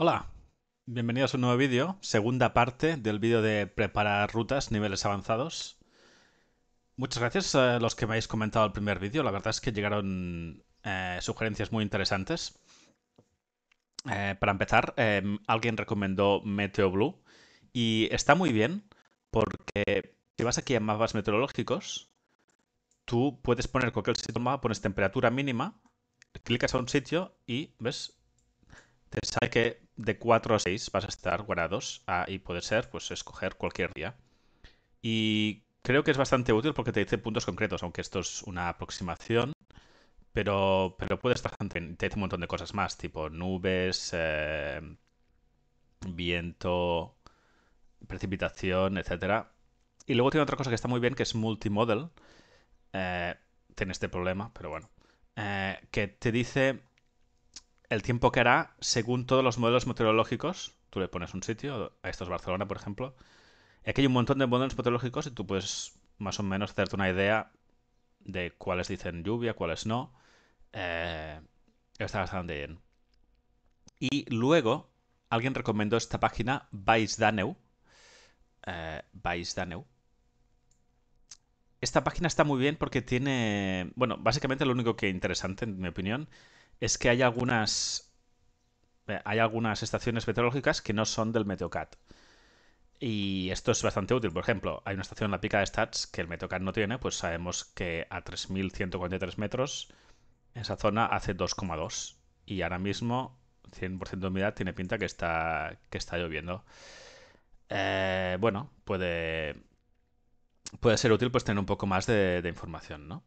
Hola, bienvenidos a un nuevo vídeo, segunda parte del vídeo de preparar rutas, niveles avanzados. Muchas gracias a los que me habéis comentado el primer vídeo, la verdad es que llegaron eh, sugerencias muy interesantes. Eh, para empezar, em, alguien recomendó Meteo Blue y está muy bien porque si vas aquí a mapas meteorológicos, tú puedes poner cualquier sitio pones temperatura mínima, clicas a un sitio y, ¿ves? Te sale que de 4 a 6 vas a estar guardados ah, y puede ser pues escoger cualquier día. Y creo que es bastante útil porque te dice puntos concretos, aunque esto es una aproximación, pero, pero puede estar Te dice un montón de cosas más, tipo nubes, eh, viento, precipitación, etcétera. Y luego tiene otra cosa que está muy bien, que es multimodal. Eh, tiene este problema, pero bueno. Eh, que te dice el tiempo que hará según todos los modelos meteorológicos. Tú le pones un sitio, a esto es Barcelona, por ejemplo. Y aquí hay un montón de modelos meteorológicos y tú puedes más o menos hacerte una idea de cuáles dicen lluvia, cuáles no. Eh, está bastante bien. Y luego, alguien recomendó esta página, Baisdaneu. Eh, Baisdaneu. Esta página está muy bien porque tiene, bueno, básicamente lo único que es interesante, en mi opinión, es que hay algunas, eh, hay algunas estaciones meteorológicas que no son del Meteocat. Y esto es bastante útil. Por ejemplo, hay una estación en la pica de Stats que el Meteocat no tiene, pues sabemos que a 3.143 metros esa zona hace 2,2. Y ahora mismo, 100% de humedad, tiene pinta que está, que está lloviendo. Eh, bueno, puede, puede ser útil pues tener un poco más de información, ¿no?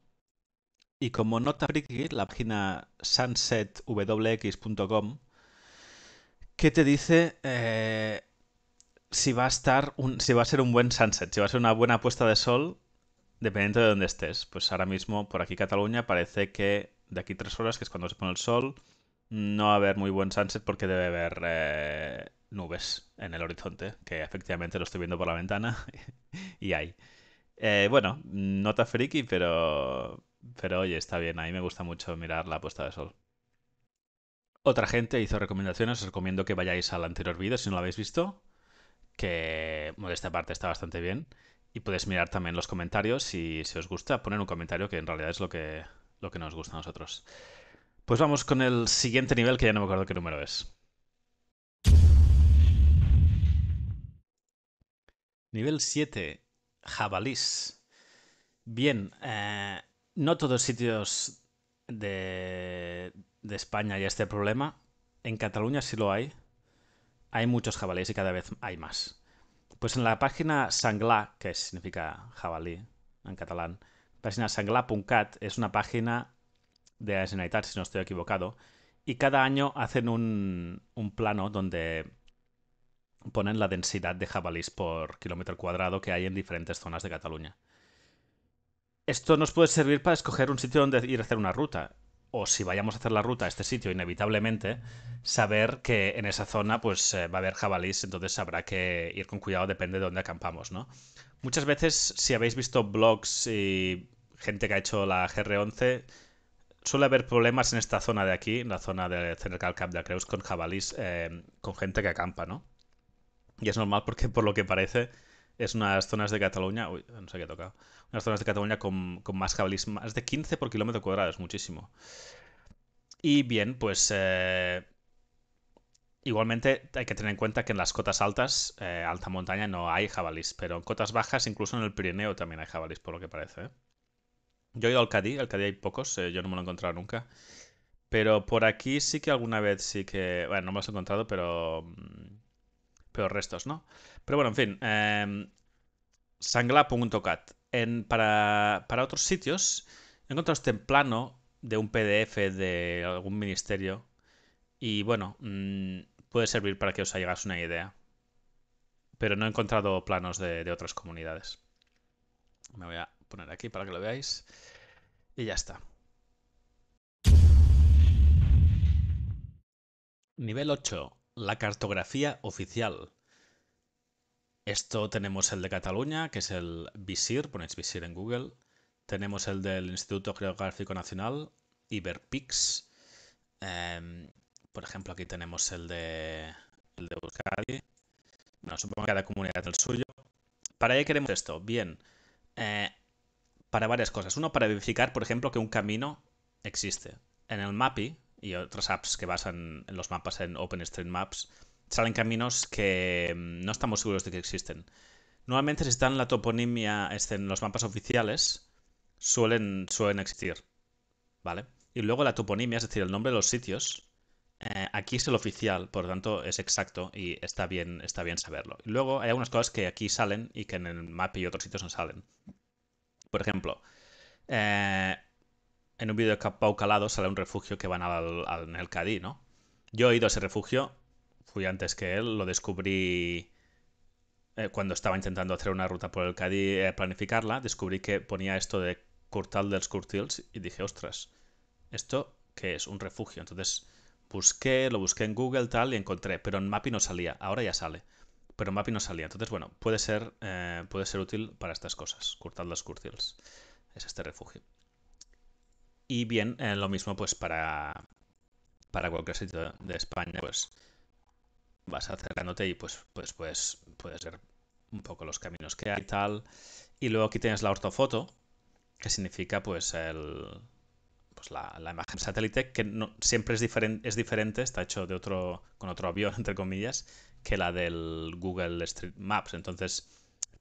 Y como nota friki, la página sunsetwx.com, ¿qué te dice eh, si, va a estar un, va a ser un buen sunset, si va a ser una buena puesta de sol, dependiendo de dónde estés. Pues ahora mismo, por aquí Cataluña, parece que de aquí tres horas, que es cuando se pone el sol, no va a haber muy buen sunset porque debe haber eh, nubes en el horizonte, que efectivamente lo estoy viendo por la ventana y hay. Eh, bueno, nota friki, pero pero oye, está bien, a mí me gusta mucho mirar la puesta de sol. Otra gente hizo recomendaciones, os recomiendo que vayáis al anterior vídeo si no lo habéis visto, que esta parte está bastante bien. Y podéis mirar también los comentarios si, si os gusta, poner un comentario que en realidad es lo que, lo que nos gusta a nosotros. Pues vamos con el siguiente nivel que ya no me acuerdo qué número es. Nivel 7, jabalís. Bien, eh, no todos los sitios de, España hay este problema. En Cataluña sí lo hay. Hay muchos jabalíes y cada vez hay más. Pues en la página Sangla, que significa jabalí en catalán, página sanglá.cat es una página de la si no estoy equivocado, y cada año hacen un, un plano donde ponen la densidad de jabalíes por kilómetro cuadrado que hay en diferentes zonas de Cataluña esto nos puede servir para escoger un sitio donde ir a hacer una ruta. O si vayamos a hacer la ruta a este sitio, inevitablemente, saber que en esa zona pues, eh, va a haber jabalís, entonces habrá que ir con cuidado, depende de dónde acampamos, ¿no? Muchas veces, si habéis visto blogs y gente que ha hecho la GR11, suele haber problemas en esta zona de aquí, en la zona de Central Camp de Creus, con jabalís, eh, con gente que acampa, ¿no? Y es normal porque, por lo que parece, es unas zonas de Cataluña... uy, no sé qué tocado. unas zonas de Cataluña con, más jabalís, más de 15 por kilómetro cuadrado, es muchísimo. Y bien, pues eh, igualmente hay que tener en cuenta que en las cotas altas, eh, alta montaña, no hay jabalís, pero en cotas bajas, incluso en el Pirineo también hay jabalís, por lo que parece. ¿eh? Yo he ido al Cadí, al Cadí hay pocos, yo no me lo he encontrado nunca. Pero por aquí sí que alguna vez sí que... Bueno, no me lo he encontrado, pero... Mm, pero restos no. Pero bueno, en fin, em, sangla.cat. Para, para otros sitios he encontrado este plano de un PDF de algún ministerio y bueno, mm, puede servir para que os hagáis una idea. Pero no he encontrado planos de, de otras comunidades. Me voy a poner aquí para que lo veáis. Y ya está. Nivel 8 la cartografía oficial. Esto tenemos el de Cataluña, que es el Visir, ponéis Visir en Google. Tenemos el del Instituto Geográfico Nacional, Iberpix. Em, por ejemplo, aquí tenemos el de, el de Euskadi. Bueno, supongo que cada comunidad el suyo. ¿Para qué queremos esto? Bien, eh, para varias cosas. Uno, para verificar, por ejemplo, que un camino existe. En el MAPI, y otras apps que basan los mapas en OpenStreetMaps, salen caminos que mm, no estamos seguros de que existen. Normalmente si están en la toponimia, en los mapas oficiales, suelen, suelen existir. ¿Vale? Y luego la toponimia, es decir, el nombre de los sitios, eh, aquí es el oficial, por lo tanto es exacto y está bien, está bien saberlo. Y luego hay algunas cosas que aquí salen y que en el mapa y otros sitios no salen. Por ejemplo, eh, en un vídeo de Pau Calado sale un refugio que van al, al, en el Cadí, ¿no? Yo he ido a ese refugio, fui antes que él, lo descubrí eh, cuando estaba intentando hacer una ruta por el Cadí, eh, planificarla, descubrí que ponía esto de Curtal dels Curtils y dije, ostras, ¿esto qué es? Un refugio. Entonces busqué, lo busqué en Google tal y encontré, pero en MAPI no salía, ahora ya sale. Pero en MAPI no salía. Entonces, bueno, puede ser, eh, puede ser útil para estas cosas, Curtal dels Curtils. Es este refugio. Y bien, eh, lo mismo pues para, para cualquier sitio de España, pues vas acercándote y pues, pues, pues puedes ver un poco los caminos que hay y tal. Y luego aquí tienes la ortofoto, que significa pues el, pues la, imagen satélite, que siempre es, diferente es diferente, está hecho de otro, con otro avión, entre comillas, que la del Google Street Maps. Entonces,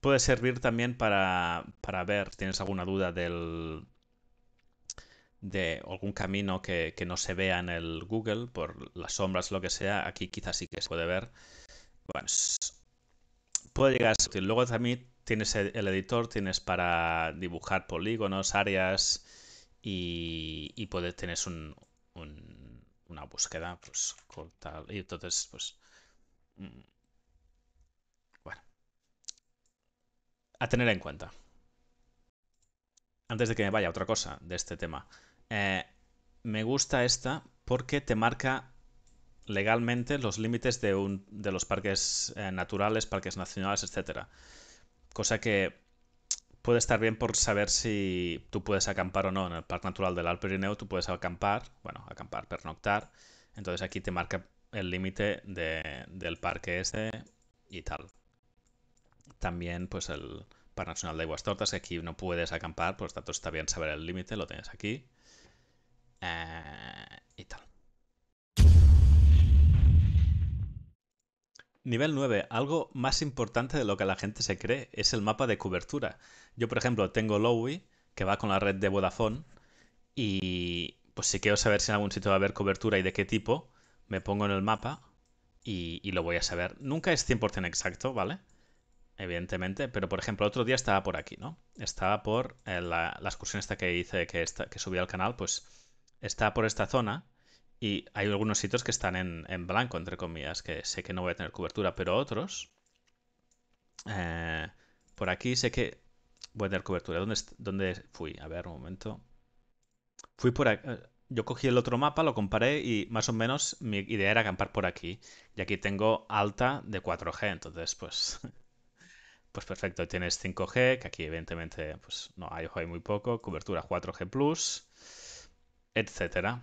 puede servir también para, para ver si tienes alguna duda del, de algún camino que, no se vea en el Google, por las sombras, lo que sea, aquí quizás sí que se puede ver. Bueno, puede llegar a ser Luego también tienes el editor, tienes para dibujar polígonos, áreas y, y puedes, tienes una búsqueda, pues Y entonces, pues. Mm, bueno. A tener en cuenta antes de que me vaya otra cosa de este tema. Eh, me gusta esta porque te marca legalmente los límites de, los parques eh, naturales, parques nacionales, etc. Cosa que puede estar bien por saber si tú puedes acampar o no. En el Parque Natural del Alpe Pirineo tú puedes acampar, bueno, acampar, pernoctar. Entonces aquí te marca el límite del parque este y tal. También pues el Parque Nacional de Aguas Tortas, que aquí no puedes acampar, por pues, tanto está bien saber el límite, lo tienes aquí. Eh, y tal. Nivel 9. Algo más importante de lo que la gente se cree es el mapa de cobertura. Yo, por ejemplo, tengo Lowy, que va con la red de Vodafone, y pues si quiero saber si en algún sitio va a haber cobertura y de qué tipo, me pongo en el mapa y, lo voy a saber. Nunca es 100% exacto, ¿vale? Evidentemente, pero por ejemplo, otro día estaba por aquí, ¿no? Estaba por eh, la, excursión esta que hice, que, que subí al canal, pues está por esta zona y hay algunos sitios que están en, blanco, entre comillas, que sé que no voy a tener cobertura, pero otros, eh, por aquí sé que voy a tener cobertura. ¿Dónde, ¿Dónde fui? A ver, un momento. Fui por aquí. Eh, yo cogí el otro mapa, lo comparé y más o menos mi idea era acampar por aquí. Y aquí tengo alta de 4G, entonces pues pues perfecto, tienes 5G, que aquí evidentemente pues no hay, hay muy poco, cobertura 4G+, etcétera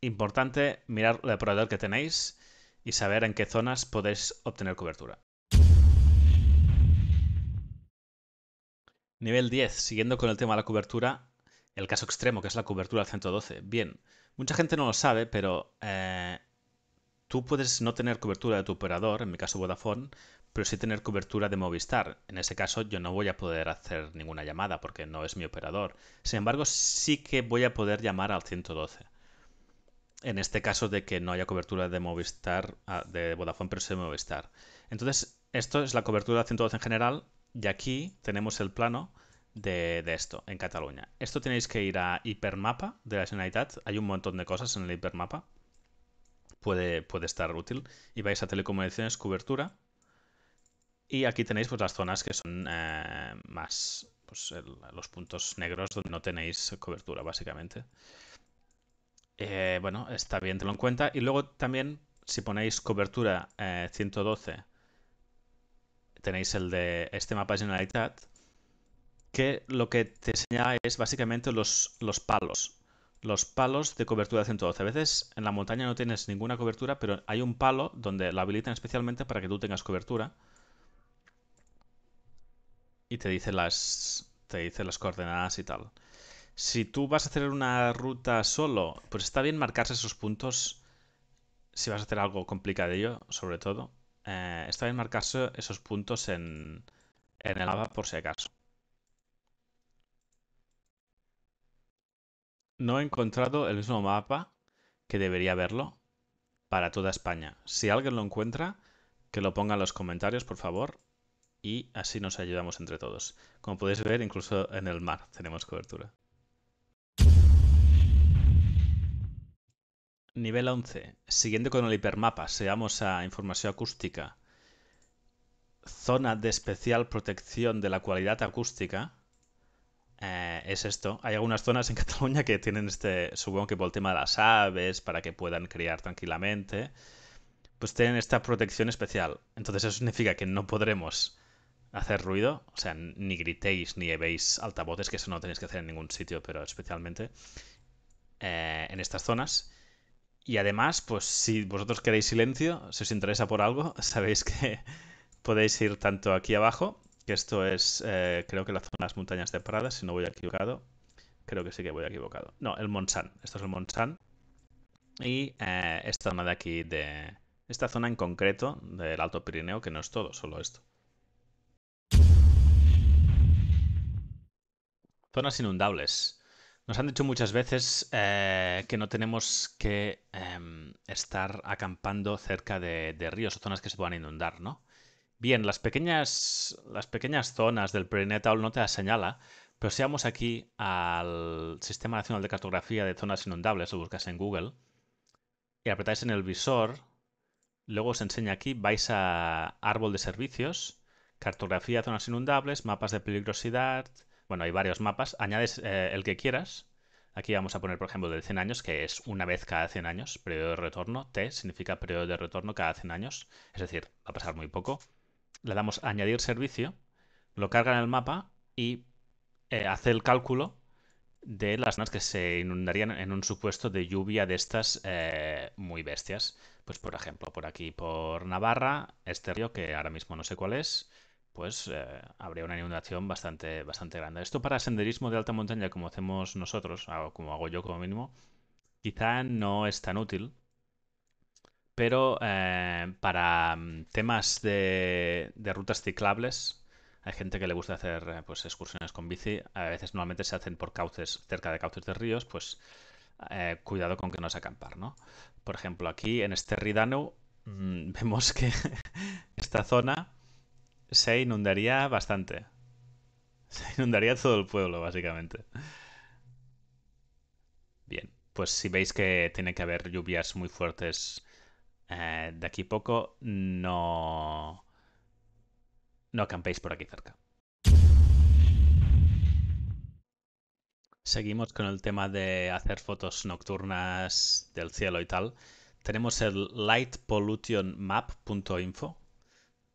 Importante mirar el proveedor que tenéis y saber en qué zonas podéis obtener cobertura. Nivel 10. Siguiendo con el tema de la cobertura, el caso extremo que es la cobertura al 112. Bien, mucha gente no lo sabe, pero eh, tú puedes no tener cobertura de tu operador, en mi caso Vodafone, pero sí tener cobertura de Movistar. En ese caso yo no voy a poder hacer ninguna llamada porque no es mi operador. Sin embargo, sí que voy a poder llamar al 112. En este caso de que no haya cobertura de Movistar, ah, de Vodafone, pero sí de Movistar. Entonces, esto es la cobertura 112 en general y aquí tenemos el plano de, esto en Cataluña. Esto tenéis que ir a Hipermapa de la Generalitat. Hay un montón de cosas en el Hipermapa puede, estar útil. Y vais a telecomunicaciones, cobertura. Y aquí tenéis pues, las zonas que son eh, más pues, los puntos negros donde no tenéis cobertura, básicamente. Eh, bueno, está bien, tenerlo en cuenta. Y luego también, si ponéis cobertura 112, eh, tenéis el de este mapa de que lo que te señala es básicamente los, los palos los palos de cobertura 112. A veces en la montaña no tienes ninguna cobertura, pero hay un palo donde la habilitan especialmente para que tú tengas cobertura. Y te dice las, te dice las coordenadas y tal. Si tú vas a hacer una ruta solo, pues está bien marcarse esos puntos. Si vas a hacer algo complicadillo, sobre todo, eh, está bien marcarse esos puntos en, en el lava por si acaso. No he encontrado el mismo mapa que debería haberlo para toda España. Si alguien lo encuentra, que lo ponga en los comentarios, por favor, y así nos ayudamos entre todos. Como podéis ver, incluso en el mar tenemos cobertura. Nivel 11. Siguiendo con el hipermapa, seamos a información acústica. Zona de especial protección de la cualidad acústica eh, es esto. Hay algunas zonas en Cataluña que tienen este, supongo que por el tema de las aves, para que puedan criar tranquilamente, pues tienen esta protección especial. Entonces eso significa que no podremos hacer ruido, o sea, ni gritéis ni llevéis altavoces, que eso no tenéis que hacer en ningún sitio, pero especialmente eh, en estas zonas. Y además, pues si vosotros queréis silencio, si os interesa por algo, sabéis que podéis ir tanto aquí abajo, que esto es, eh, creo que la zona de las montañas de Prada, si no voy equivocado. Creo que sí que voy equivocado. No, el Montsant. Esto es el Montsant. Y eh, esta zona de aquí, de esta zona en concreto del Alto Pirineo, que no es todo, solo esto. Zonas inundables. Nos han dicho muchas veces eh, que no tenemos que em, estar acampando cerca de, de, ríos o zonas que se puedan inundar, ¿no? Bien, las pequeñas, las pequeñas zonas del planeta no te las señala, pero si vamos aquí al Sistema Nacional de Cartografía de Zonas Inundables, lo buscas en Google, y apretáis en el visor, luego os enseña aquí, vais a Árbol de Servicios, Cartografía de Zonas Inundables, Mapas de Peligrosidad, bueno, hay varios mapas, añades eh, el que quieras. Aquí vamos a poner, por ejemplo, de 100 años, que es una vez cada 100 años, periodo de retorno, T significa periodo de retorno cada 100 años, es decir, va a pasar muy poco le damos a añadir servicio, lo carga en el mapa y eh, hace el cálculo de las zonas que se inundarían en un supuesto de lluvia de estas eh, muy bestias. Pues por ejemplo, por aquí, por Navarra, este río que ahora mismo no sé cuál es, pues eh, habría una inundación bastante, bastante grande. Esto para senderismo de alta montaña como hacemos nosotros, como hago yo como mínimo, quizá no es tan útil, pero eh, para mm, temas de, rutas ciclables, hay gente que le gusta hacer eh, pues, excursiones con bici. A veces normalmente se hacen por cauces, cerca de cauces de ríos, pues eh, cuidado con que no se acampar, ¿no? Por ejemplo, aquí en este Ridano mm, vemos que esta zona se inundaría bastante. Se inundaría todo el pueblo, básicamente. Bien, pues si veis que tiene que haber lluvias muy fuertes eh, de aquí poco no, no campéis por aquí cerca. Seguimos con el tema de hacer fotos nocturnas del cielo y tal. Tenemos el lightpollutionmap.info.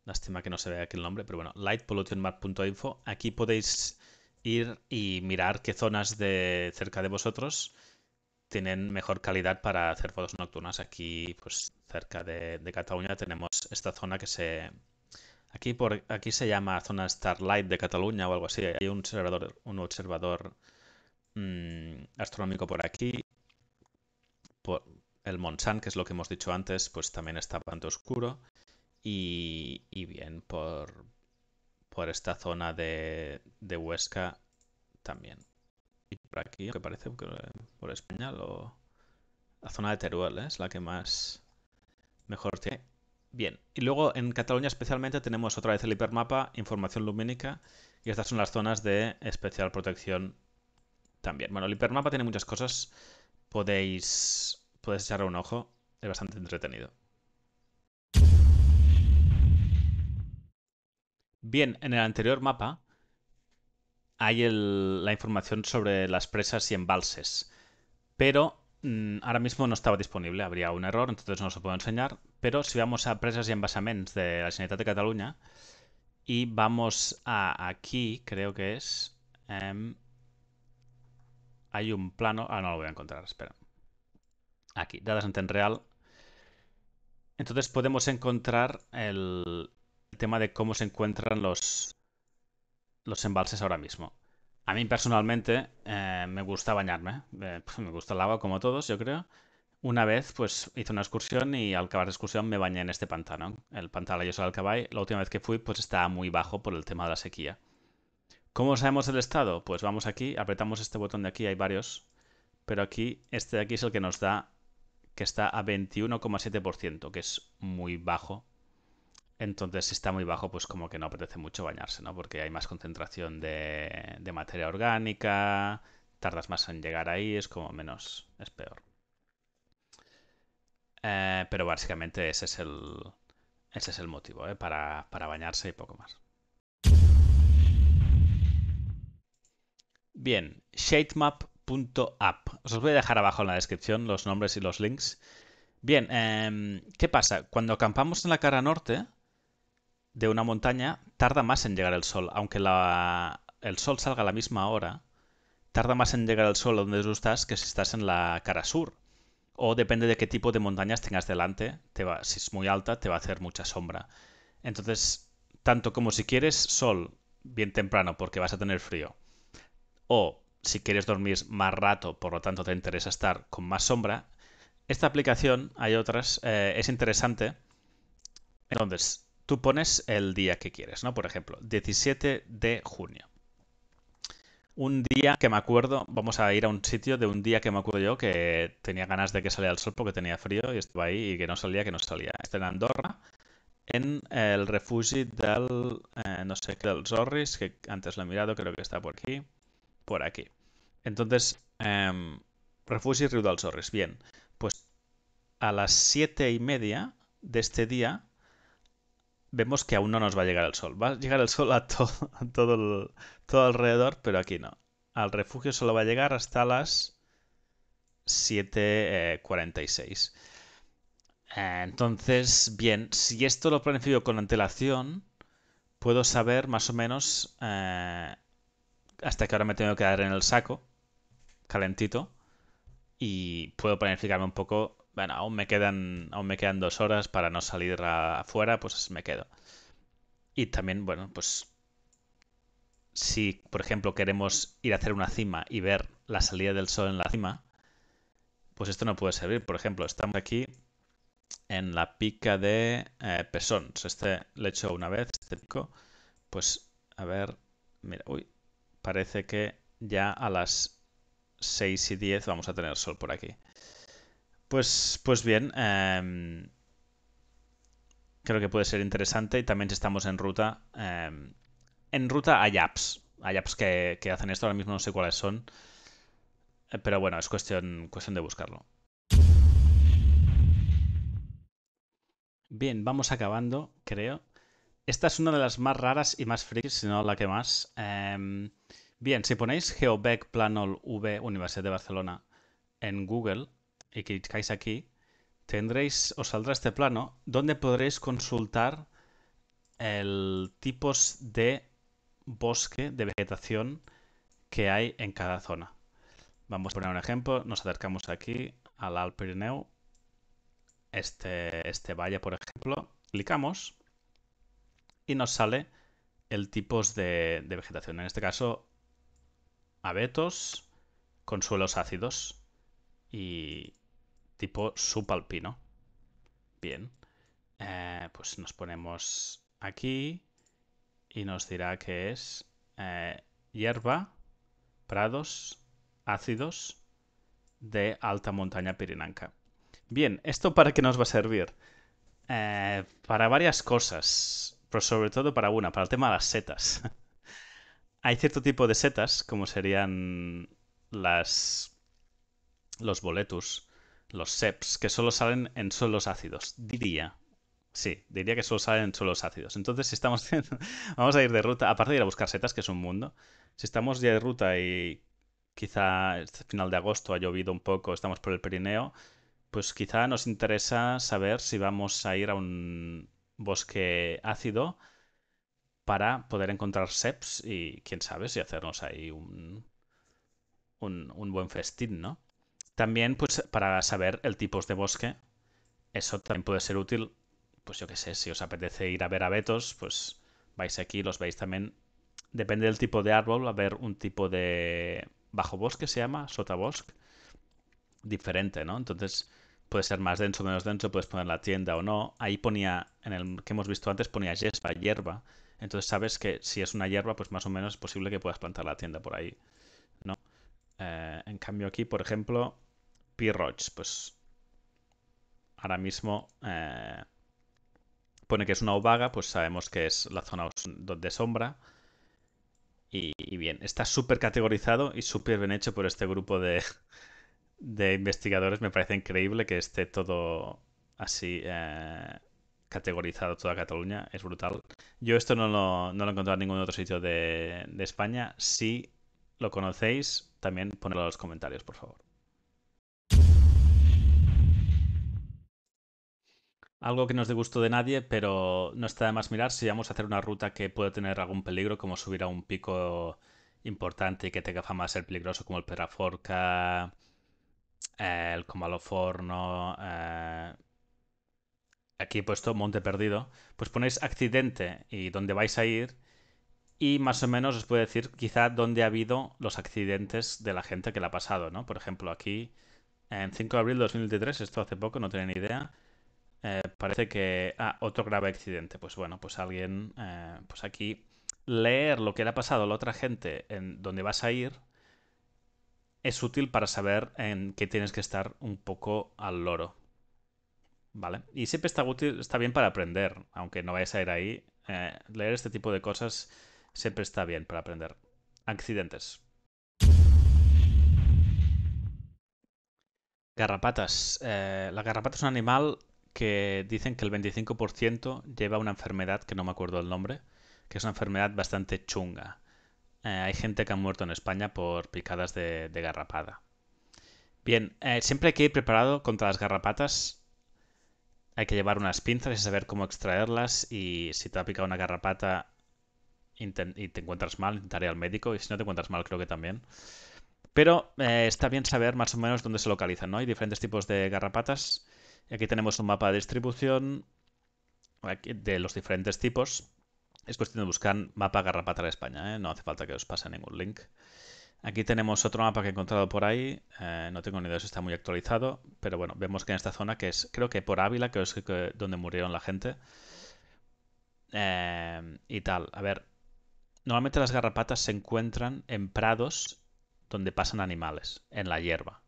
Lástima que no se vea aquí el nombre, pero bueno, lightpollutionmap.info. Aquí podéis ir y mirar qué zonas de cerca de vosotros tienen mejor calidad para hacer fotos nocturnas. Aquí, pues cerca de, Cataluña, tenemos esta zona que se... Aquí, por, aquí se llama zona Starlight de Cataluña o algo así. Hay un observador, un observador mm, astronómico por aquí. Por el Montsant, que es lo que hemos dicho antes, pues también está bastante oscuro. Y, bien, por, por esta zona de, de Huesca también por aquí, que parece por España, o la zona de Teruel ¿eh? es la que más mejor tiene. Bien, y luego en Cataluña especialmente tenemos otra vez el hipermapa, información lumínica, y estas son las zonas de especial protección también. Bueno, el hipermapa tiene muchas cosas, podéis, podéis echarle un ojo, es bastante entretenido. Bien, en el anterior mapa hay la información sobre las presas y embalses, pero mm, ahora mismo no estaba disponible, habría un error, entonces no se puede puedo enseñar, pero si vamos a presas y embasaments de la Generalitat de Cataluña y vamos a aquí, creo que es, em, hay un plano, ah, no lo voy a encontrar, espera. Aquí, dadas en real. Entonces podemos encontrar el tema de cómo se encuentran los, los embalses ahora mismo. A mí personalmente eh, me gusta bañarme, eh, me gusta el agua como todos, yo creo. Una vez pues hice una excursión y al acabar la excursión me bañé en este pantano, el pantano de al Cabay. La última vez que fui pues estaba muy bajo por el tema de la sequía. ¿Cómo sabemos el estado? Pues vamos aquí, apretamos este botón de aquí, hay varios, pero aquí este de aquí es el que nos da que está a 21,7%, que es muy bajo entonces, si está muy bajo, pues como que no apetece mucho bañarse, ¿no? Porque hay más concentración de, materia orgánica, tardas más en llegar ahí, es como menos, es peor. Eh, pero básicamente ese es el, ese es el motivo, ¿eh? para, bañarse y poco más. Bien, shademap.app. Os voy a dejar abajo en la descripción los nombres y los links. Bien, em, ¿qué pasa? Cuando acampamos en la cara norte, de una montaña tarda más en llegar el sol, aunque el sol salga a la misma hora, tarda más en llegar el sol donde tú estás que si estás en la cara sur. O depende de qué tipo de montañas tengas delante, te si es muy alta te va a hacer mucha sombra. Entonces, tanto como si quieres sol bien temprano porque vas a tener frío, o si quieres dormir más rato, por lo tanto te interesa estar con más sombra, esta aplicación, hay otras, eh, es interesante. Entonces, tú pones el día que quieres, ¿no? Por ejemplo, 17 de junio. Un día que me acuerdo, vamos a ir a un sitio de un día que me acuerdo yo que tenía ganas de que saliera el sol porque tenía frío y estaba ahí y que no salía, que no salía. Está en Andorra, en el refugio del, eh, no sé, del Zorris, que antes lo he mirado, creo que está por aquí, por aquí. Entonces, em, refugio Río del Zorris, bien. Pues a las siete y media de este día vemos que aún no nos va a llegar el sol. Va a llegar el sol a, todo a todo, todo alrededor, pero aquí no. Al refugio solo va a llegar hasta las 7.46. entonces, bien, si esto lo planifico con antelación, puedo saber más o menos eh, hasta que ahora me tengo que dar en el saco, calentito, y puedo planificarme un poco bueno, aún me quedan, aún me quedan dos horas para no salir afuera, pues me quedo. Y también, bueno, pues si, por ejemplo, queremos ir a hacer una cima y ver la salida del sol en la cima, pues esto no puede servir. Por ejemplo, estamos aquí en la pica de eh, Este le he hecho una vez, este pico. Pues, a ver, mira, uy, parece que ya a las 6 y 10 vamos a tener sol por aquí. Pues, pues, bien, em, creo que puede ser interesante y también si estamos en ruta. Em, en ruta hay apps, hay apps que, hacen esto, ahora mismo no sé cuáles son, eh, pero bueno, es cuestión, cuestión de buscarlo. Bien, vamos acabando, creo. Esta es una de las más raras y más frikis, si no la que más. Em, bien, si ponéis Geobec Planol V Universidad de Barcelona en Google, y clicáis aquí, tendréis, os saldrá este plano donde podréis consultar el tipos de bosque de vegetación que hay en cada zona. Vamos a poner un ejemplo, nos acercamos aquí al Al este, este valle por ejemplo, clicamos y nos sale el tipo de, de vegetación, en este caso abetos con suelos ácidos y, tipo subalpino. Bien. Eh, pues nos ponemos aquí y nos dirá que es eh, hierba, prados, ácidos de alta montaña pirinanca. Bien, ¿esto para qué nos va a servir? Eh, para varias cosas, pero sobre todo para una, para el tema de las setas. Hay cierto tipo de setas, como serían las los boletus, los SEPs, que solo salen en suelos ácidos, diría. Sí, diría que solo salen en suelos ácidos. Entonces, si estamos. vamos a ir de ruta, aparte de ir a buscar setas, que es un mundo. Si estamos ya de ruta y quizá este final de agosto ha llovido un poco, estamos por el Pirineo, pues quizá nos interesa saber si vamos a ir a un bosque ácido para poder encontrar seps y quién sabe si hacernos ahí un, un buen festín, ¿no? También, pues, para saber el tipo de bosque, eso también puede ser útil. Pues yo qué sé, si os apetece ir a ver abetos, pues vais aquí, los veis también. Depende del tipo de árbol, va a haber un tipo de bajo bosque, se llama, sotabosque. diferente, ¿no? Entonces, puede ser más denso, o menos denso, puedes poner la tienda o no. Ahí ponía, en el que hemos visto antes, ponía yespa, hierba. Entonces sabes que si es una hierba, pues más o menos es posible que puedas plantar la tienda por ahí. ¿no? Eh, en cambio aquí, por ejemplo, p pues ahora mismo eh, pone que es una ovaga, pues sabemos que es la zona de sombra. Y, bien, está súper categorizado y súper bien hecho por este grupo de, investigadores. Me parece increíble que esté todo así eh, categorizado, toda Cataluña. Es brutal. Yo esto no lo, no lo he encontrado en ningún otro sitio de, de España. Si lo conocéis, también ponedlo en los comentarios, por favor. Algo que no es de gusto de nadie, pero no está de más mirar si vamos a hacer una ruta que puede tener algún peligro, como subir a un pico importante y que tenga fama de ser peligroso, como el Peraforca, el Comaloforno. Eh, aquí he puesto Monte Perdido. Pues ponéis accidente y dónde vais a ir. Y más o menos os puede decir quizá dónde ha habido los accidentes de la gente que la ha pasado, ¿no? Por ejemplo, aquí en 5 de abril de 2023, esto hace poco, no tenía ni idea. Eh, parece que. Ah, otro grave accidente. Pues bueno, pues alguien. Eh, pues aquí. Leer lo que le ha pasado a la otra gente en donde vas a ir es útil para saber en qué tienes que estar un poco al loro. ¿Vale? Y siempre está útil, está bien para aprender, aunque no vayas a ir ahí. Eh, leer este tipo de cosas siempre está bien para aprender. Accidentes. Garrapatas. Eh, la garrapata es un animal que dicen que el 25% lleva una enfermedad que no me acuerdo el nombre, que es una enfermedad bastante chunga. Eh, hay gente que ha muerto en España por picadas de, garrapada. Bien, eh, siempre hay que ir preparado contra las garrapatas. Hay que llevar unas pinzas y saber cómo extraerlas. Y si te ha picado una garrapata y te encuentras mal, intentaré al médico. Y si no te encuentras mal, creo que también. Pero eh, está bien saber más o menos dónde se localizan, ¿no? Hay diferentes tipos de garrapatas. Aquí tenemos un mapa de distribución de los diferentes tipos. Es cuestión de buscar mapa garrapata de España, ¿eh? no hace falta que os pase ningún link. Aquí tenemos otro mapa que he encontrado por ahí, eh, no tengo ni idea si está muy actualizado, pero bueno, vemos que en esta zona, que es creo que por Ávila, que es donde murieron la gente, y tal. A ver, normalmente las garrapatas se encuentran en prados donde pasan animales, en la hierba.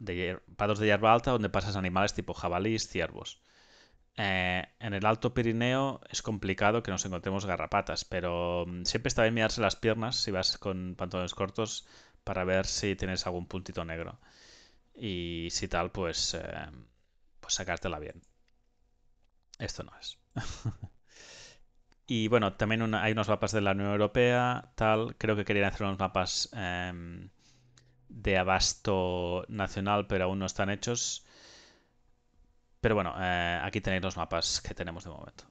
De de hierba alta donde pasan animales tipo jabalíes, ciervos. Eh, en el Alto Pirineo es complicado que nos encontremos garrapatas, pero mm, siempre está bien mirarse las piernas si vas con pantalones cortos para ver si tienes algún puntito negro. Y si tal, pues, eh, pues sacártela bien. Esto no es. Y bueno, también hay unos mapas de la Unión Europea, tal. Creo que querían hacer unos mapas em, de abasto nacional, pero aún no están hechos. Pero bueno, eh, aquí tenéis los mapas que tenemos de momento.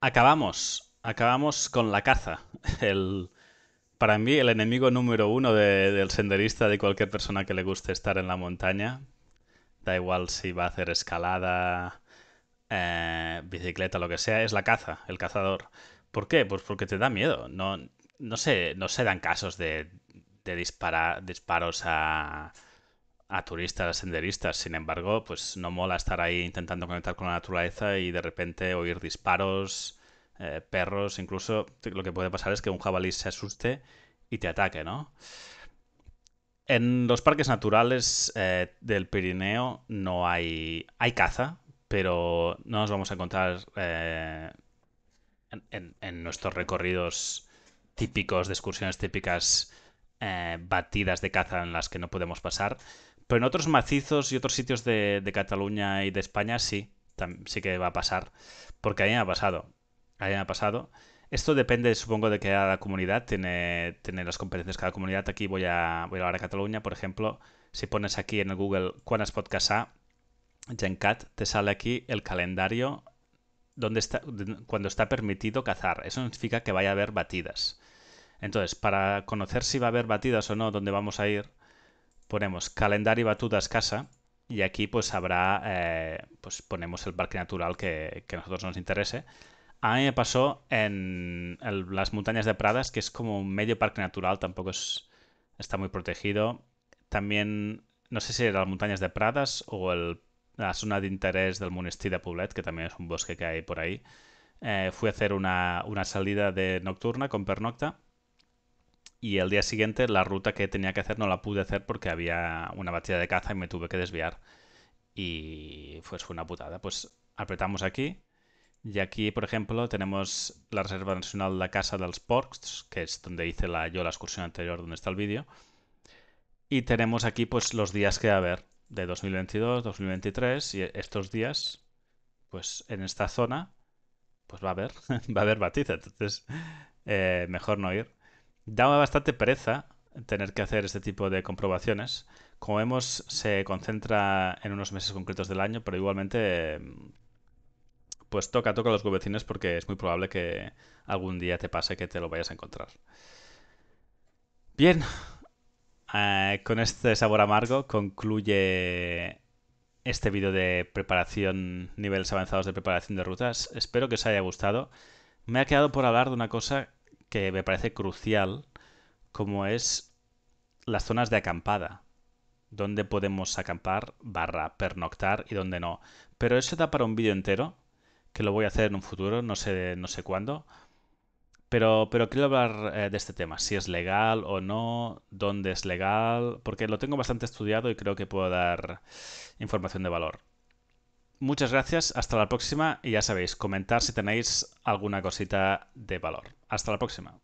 Acabamos. Acabamos con la caza. El, para mí, el enemigo número uno del senderista, de cualquier persona que le guste estar en la montaña. Da igual si va a hacer escalada, eh, bicicleta, lo que sea, es la caza, el cazador. ¿Por qué? Pues porque te da miedo. No, no, se, no dan casos de, disparos a, turistas, a senderistas. Sin embargo, pues no mola estar ahí intentando conectar con la naturaleza y de repente oír disparos, eh, perros, incluso lo que puede pasar es que un jabalí se asuste y te ataque, ¿no? En los parques naturales eh, del Pirineo no hay, hay caza, pero no nos vamos a encontrar eh, en, nuestros recorridos típicos, de excursiones típicas, eh, batidas de caza en las que no podemos pasar. Pero en otros macizos y otros sitios de, Cataluña y de España sí, sí que va a pasar, porque a me ha pasado. A ha pasado. Esto depende, supongo, de que cada comunidad tiene, las competencias. Cada comunidad, aquí voy a, voy a hablar de Cataluña, por ejemplo, si pones aquí en el Google cuántas podcasts ha, Gencat, te sale aquí el calendario está, cuando está permitido cazar. Eso significa que vaya a haber batidas. Entonces, para conocer si va a haber batidas o no, dónde vamos a ir, ponemos calendario batidas casa y aquí pues habrá, eh, pues ponemos el parque natural que, a nosotros nos interese. A mí me pasó en las montañas de Pradas, que es como un medio parque natural, tampoco está muy protegido. También, no sé si eran las montañas de Pradas o el la zona de interés del monestir de Poblet, que también es un bosque que hay por ahí, eh, fui a hacer una, salida de nocturna con pernocta y el día siguiente la ruta que tenía que hacer no la pude hacer porque había una batida de caza y me tuve que desviar y pues fue una putada. Pues apretamos aquí y aquí, por ejemplo, tenemos la Reserva Nacional de la Casa los Porcs, que es donde hice la, yo la excursión anterior donde está el vídeo. Y tenemos aquí pues los días que va a haber de 2022, 2023 y estos días, pues en esta zona, pues va a haber, va a haber batiza, entonces eh, mejor no ir. Da bastante pereza tener que hacer este tipo de comprobaciones. Como vemos, se concentra en unos meses concretos del año, pero igualmente, pues toca, toca los gobecines porque es muy probable que algún día te pase que te lo vayas a encontrar. Bien, Ah, con este sabor amargo concluye este vídeo de preparación, niveles avanzados de preparación de rutas. Espero que os haya gustado. Me ha quedado por hablar de una cosa que me parece crucial, como es las zonas de acampada, Dónde podemos acampar, barra, pernoctar y donde no. Pero eso da para un vídeo entero, que lo voy a hacer en un futuro, no sé, no sé cuándo. Pero, pero quiero hablar eh, de este tema, si es legal o no, dónde es legal, porque lo tengo bastante estudiado y creo que puedo dar información de valor. Muchas gracias, hasta la próxima y ya sabéis, comentar si tenéis alguna cosita de valor. Hasta la próxima.